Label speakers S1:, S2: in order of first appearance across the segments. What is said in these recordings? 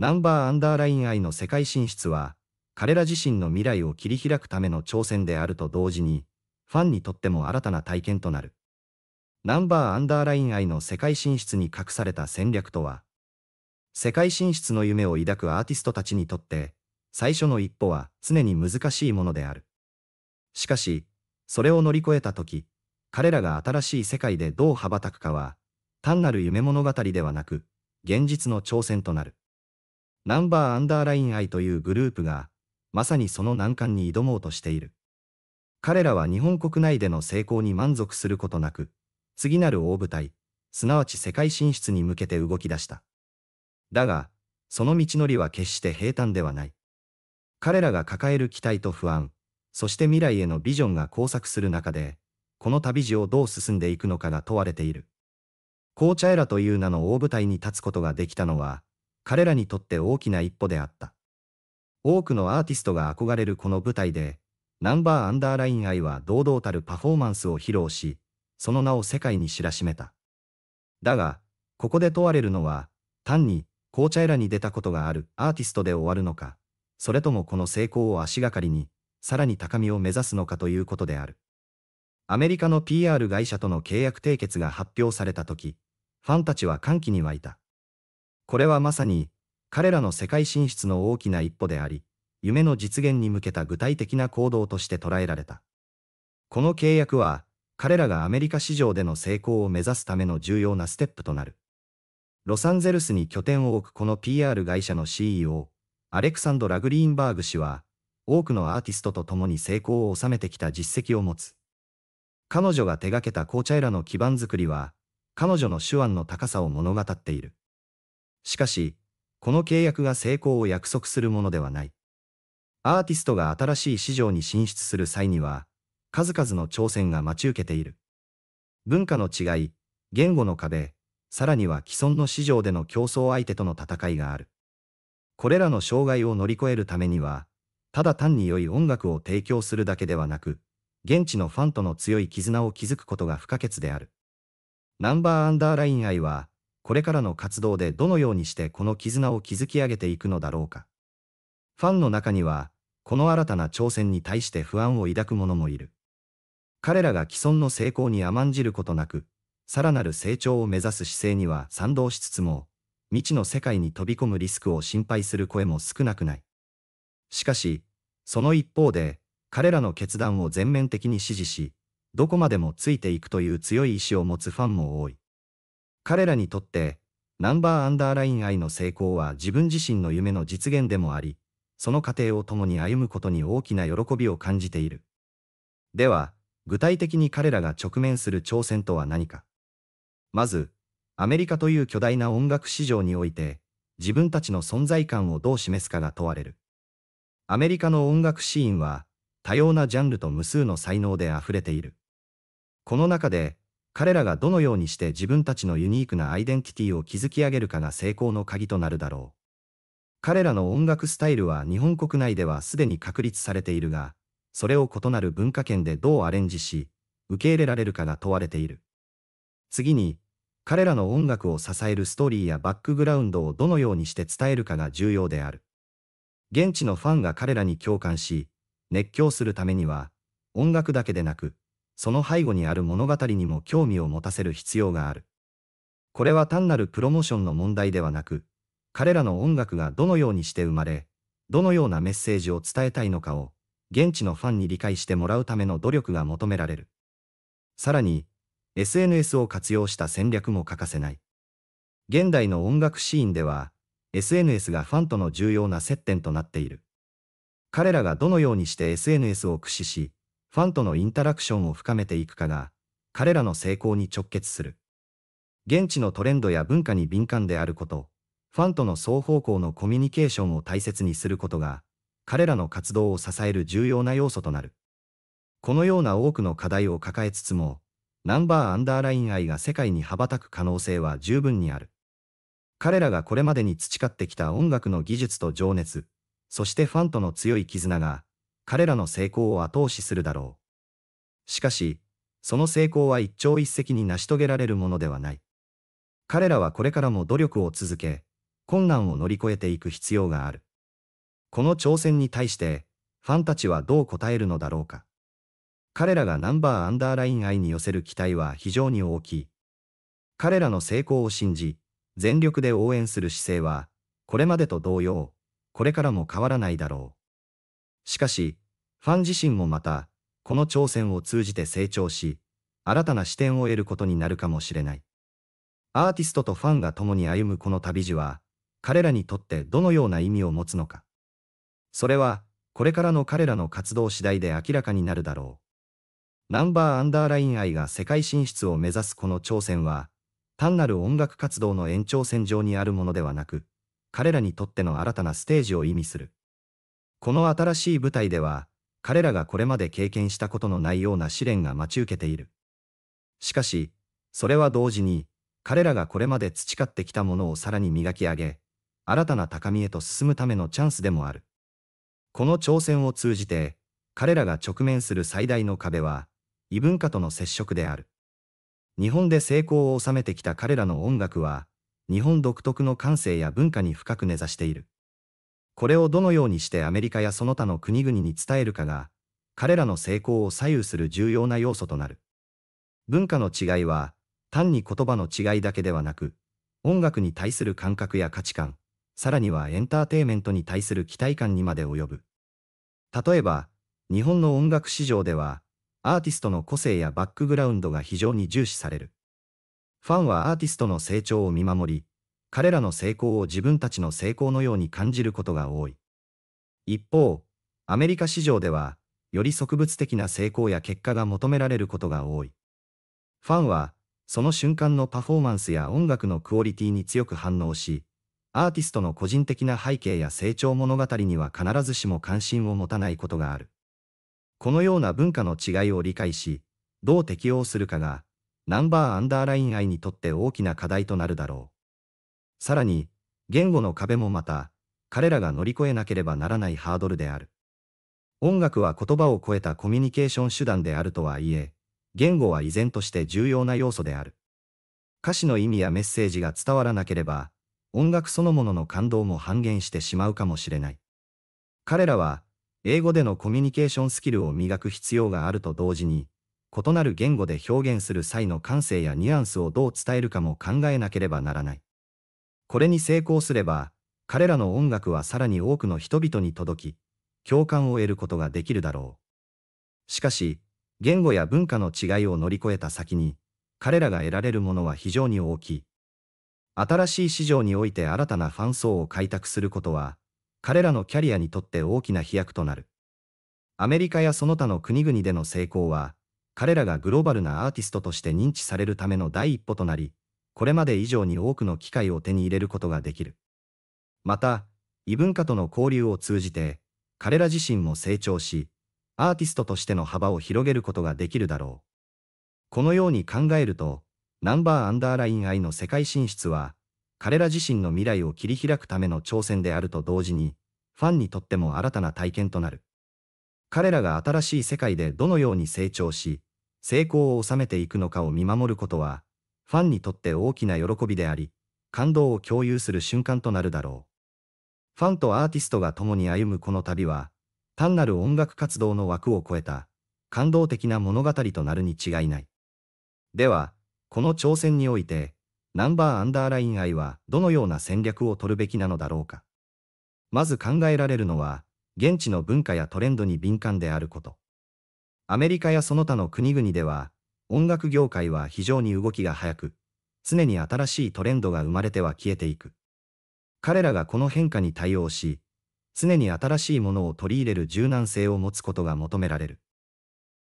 S1: ナンバーアンダーライン愛の世界進出は、彼ら自身の未来を切り開くための挑戦であると同時に、ファンにとっても新たな体験となる。ナンバーアンダーライン愛の世界進出に隠された戦略とは、世界進出の夢を抱くアーティストたちにとって、最初の一歩は常に難しいものである。しかし、それを乗り越えた時、彼らが新しい世界でどう羽ばたくかは、単なる夢物語ではなく、現実の挑戦となる。ナンバーアンダーラインイというグループが、まさにその難関に挑もうとしている。彼らは日本国内での成功に満足することなく、次なる大舞台、すなわち世界進出に向けて動き出した。だが、その道のりは決して平坦ではない。彼らが抱える期待と不安、そして未来へのビジョンが交錯する中で、この旅路をどう進んでいくのかが問われている。紅茶エラという名の大舞台に立つことができたのは、彼らにとって大きな一歩であった。多くのアーティストが憧れるこの舞台で、ナンバーアンダーライン愛は堂々たるパフォーマンスを披露し、その名を世界に知らしめた。だが、ここで問われるのは、単に、紅茶エラに出たことがあるアーティストで終わるのか、それともこの成功を足がかりに、さらに高みを目指すのかということである。アメリカの PR 会社との契約締結が発表された時、ファンたちは歓喜に沸いた。これはまさに、彼らの世界進出の大きな一歩であり、夢の実現に向けた具体的な行動として捉えられた。この契約は、彼らがアメリカ市場での成功を目指すための重要なステップとなる。ロサンゼルスに拠点を置くこの PR 会社の CEO、アレクサンドラ・グリーンバーグ氏は、多くのアーティストと共に成功を収めてきた実績を持つ。彼女が手掛けた紅茶エラの基盤づくりは、彼女の手腕の高さを物語っている。しかし、この契約が成功を約束するものではない。アーティストが新しい市場に進出する際には、数々の挑戦が待ち受けている。文化の違い、言語の壁、さらには既存の市場での競争相手との戦いがある。これらの障害を乗り越えるためには、ただ単に良い音楽を提供するだけではなく、現地のファンとの強い絆を築くことが不可欠である。ナンバーアンダーライン愛は、これからの活動でどのようにしてこの絆を築き上げていくのだろうか。ファンの中には、この新たな挑戦に対して不安を抱く者もいる。彼らが既存の成功に甘んじることなく、さらなる成長を目指す姿勢には賛同しつつも、未知の世界に飛び込むリスクを心配する声も少なくない。しかし、その一方で、彼らの決断を全面的に支持し、どこまでもついていくという強い意志を持つファンも多い。彼らにとって、ナンバーアンダーライン I の成功は自分自身の夢の実現でもあり、その過程を共に歩むことに大きな喜びを感じている。では、具体的に彼らが直面する挑戦とは何か。まず、アメリカという巨大な音楽市場において、自分たちの存在感をどう示すかが問われる。アメリカの音楽シーンは、多様なジャンルと無数の才能で溢れている。この中で、彼らがどのようにして自分たちのユニークなアイデンティティを築き上げるかが成功の鍵となるだろう。彼らの音楽スタイルは日本国内ではすでに確立されているが、それを異なる文化圏でどうアレンジし、受け入れられるかが問われている。次に、彼らの音楽を支えるストーリーやバックグラウンドをどのようにして伝えるかが重要である。現地のファンが彼らに共感し、熱狂するためには、音楽だけでなく、その背後にある物語にも興味を持たせる必要がある。これは単なるプロモーションの問題ではなく、彼らの音楽がどのようにして生まれ、どのようなメッセージを伝えたいのかを、現地のファンに理解してもらうための努力が求められる。さらに、SNS を活用した戦略も欠かせない。現代の音楽シーンでは、SNS がファンとの重要な接点となっている。彼らがどのようにして SNS を駆使し、ファンとのインタラクションを深めていくかが、彼らの成功に直結する。現地のトレンドや文化に敏感であること、ファンとの双方向のコミュニケーションを大切にすることが、彼らの活動を支える重要な要素となる。このような多くの課題を抱えつつも、ナンバーアンダーライン愛が世界に羽ばたく可能性は十分にある。彼らがこれまでに培ってきた音楽の技術と情熱、そしてファンとの強い絆が、彼らの成功を後押しするだろう。しかし、その成功は一朝一夕に成し遂げられるものではない。彼らはこれからも努力を続け、困難を乗り越えていく必要がある。この挑戦に対して、ファンたちはどう応えるのだろうか。彼らがナンバーアンダーライン愛に寄せる期待は非常に大きい。彼らの成功を信じ、全力で応援する姿勢は、これまでと同様、これからも変わらないだろう。しかし、ファン自身もまた、この挑戦を通じて成長し、新たな視点を得ることになるかもしれない。アーティストとファンが共に歩むこの旅路は、彼らにとってどのような意味を持つのか。それは、これからの彼らの活動次第で明らかになるだろう。ナンバーアンダーライン愛が世界進出を目指すこの挑戦は、単なる音楽活動の延長線上にあるものではなく、彼らにとっての新たなステージを意味する。この新しい舞台では、彼らがこれまで経験したことのないような試練が待ち受けている。しかし、それは同時に、彼らがこれまで培ってきたものをさらに磨き上げ、新たな高みへと進むためのチャンスでもある。この挑戦を通じて、彼らが直面する最大の壁は、異文化との接触である。日本で成功を収めてきた彼らの音楽は、日本独特の感性や文化に深く根ざしている。これをどのようにしてアメリカやその他の国々に伝えるかが、彼らの成功を左右する重要な要素となる。文化の違いは、単に言葉の違いだけではなく、音楽に対する感覚や価値観、さらにはエンターテイメントに対する期待感にまで及ぶ。例えば、日本の音楽市場では、アーティストの個性やバックグラウンドが非常に重視される。ファンはアーティストの成長を見守り、彼らの成功を自分たちの成功のように感じることが多い。一方、アメリカ市場では、より植物的な成功や結果が求められることが多い。ファンは、その瞬間のパフォーマンスや音楽のクオリティに強く反応し、アーティストの個人的な背景や成長物語には必ずしも関心を持たないことがある。このような文化の違いを理解し、どう適応するかが、ナンバーアンダーライン愛にとって大きな課題となるだろう。さらに、言語の壁もまた、彼らが乗り越えなければならないハードルである。音楽は言葉を超えたコミュニケーション手段であるとはいえ、言語は依然として重要な要素である。歌詞の意味やメッセージが伝わらなければ、音楽そのものの感動も半減してしまうかもしれない。彼らは、英語でのコミュニケーションスキルを磨く必要があると同時に、異なる言語で表現する際の感性やニュアンスをどう伝えるかも考えなければならない。これに成功すれば、彼らの音楽はさらに多くの人々に届き、共感を得ることができるだろう。しかし、言語や文化の違いを乗り越えた先に、彼らが得られるものは非常に大きい。新しい市場において新たなファン層を開拓することは、彼らのキャリアにとって大きな飛躍となる。アメリカやその他の国々での成功は、彼らがグローバルなアーティストとして認知されるための第一歩となり、これまで以上に多くの機会を手に入れることができる。また、異文化との交流を通じて、彼ら自身も成長し、アーティストとしての幅を広げることができるだろう。このように考えると、ナンバーアンダーライン愛の世界進出は、彼ら自身の未来を切り開くための挑戦であると同時に、ファンにとっても新たな体験となる。彼らが新しい世界でどのように成長し、成功を収めていくのかを見守ることは、ファンにとって大きな喜びであり、感動を共有する瞬間となるだろう。ファンとアーティストが共に歩むこの旅は、単なる音楽活動の枠を超えた、感動的な物語となるに違いない。では、この挑戦において、ナンバーアンダーライン愛はどのような戦略を取るべきなのだろうか。まず考えられるのは、現地の文化やトレンドに敏感であること。アメリカやその他の国々では、音楽業界は非常に動きが早く、常に新しいトレンドが生まれては消えていく。彼らがこの変化に対応し、常に新しいものを取り入れる柔軟性を持つことが求められる。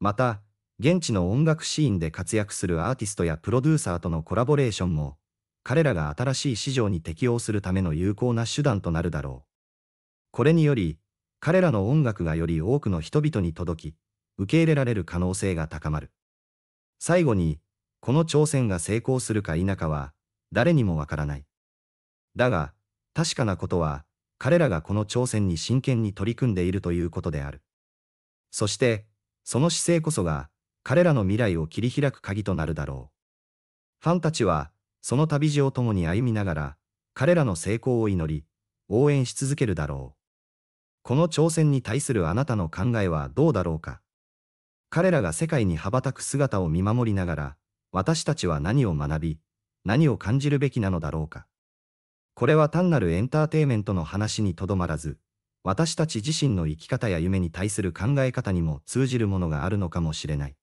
S1: また、現地の音楽シーンで活躍するアーティストやプロデューサーとのコラボレーションも、彼らが新しい市場に適応するための有効な手段となるだろう。これにより、彼らの音楽がより多くの人々に届き、受け入れられる可能性が高まる。最後に、この挑戦が成功するか否かは、誰にもわからない。だが、確かなことは、彼らがこの挑戦に真剣に取り組んでいるということである。そして、その姿勢こそが、彼らの未来を切り開く鍵となるだろう。ファンたちは、その旅路を共に歩みながら、彼らの成功を祈り、応援し続けるだろう。この挑戦に対するあなたの考えはどうだろうか。彼らが世界に羽ばたく姿を見守りながら、私たちは何を学び、何を感じるべきなのだろうか。これは単なるエンターテイメントの話にとどまらず、私たち自身の生き方や夢に対する考え方にも通じるものがあるのかもしれない。